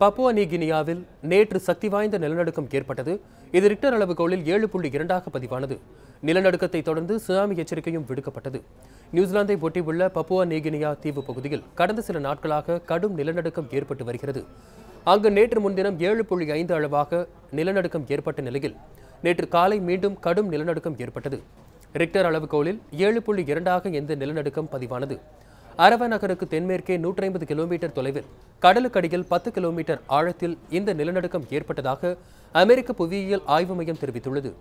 Papua நிகினியாவில் நேற்று சக்தி வாய்ந்த நிலநடுக்கம் ஏற்பட்டது இது ரிக்டர் அளவுகோலில் ஏழு புள்ளி இரண்டாக பதிவானது நிலநடுக்கத்தை தொடர்ந்து சுனாமி எச்சரிக்கையும் விடுக்கப்பட்டது நியூசிலாந்தை ஒட்டியுள்ள பப்புவா நிகினியா தீவு பகுதியில் கடந்த சில நாட்களாக கடும் நிலநடுக்கம் ஏற்பட்டு வருகிறது அங்கு நேற்று முன்தினம் ஏழு புள்ளி ஐந்து அளவாக நிலநடுக்கம் ஏற்பட்ட நிலையில் நேற்று காலை மீண்டும் கடும் நிலநடுக்கம் ஏற்பட்டது ரிக்டர் அளவுகோலில் ஏழு புள்ளி இரண்டாக எந்த நிலநடுக்கம் பதிவானது அரவ நகருக்கு தென்மேற்கே நூற்றி ஐம்பது கிலோமீட்டர் தொலைவில் கடலுக்கடியில் பத்து கிலோமீட்டர் ஆழத்தில் இந்த நிலநடுக்கம் ஏற்பட்டதாக அமெரிக்க புவியியல் ஆய்வு மையம் தெரிவித்துள்ளது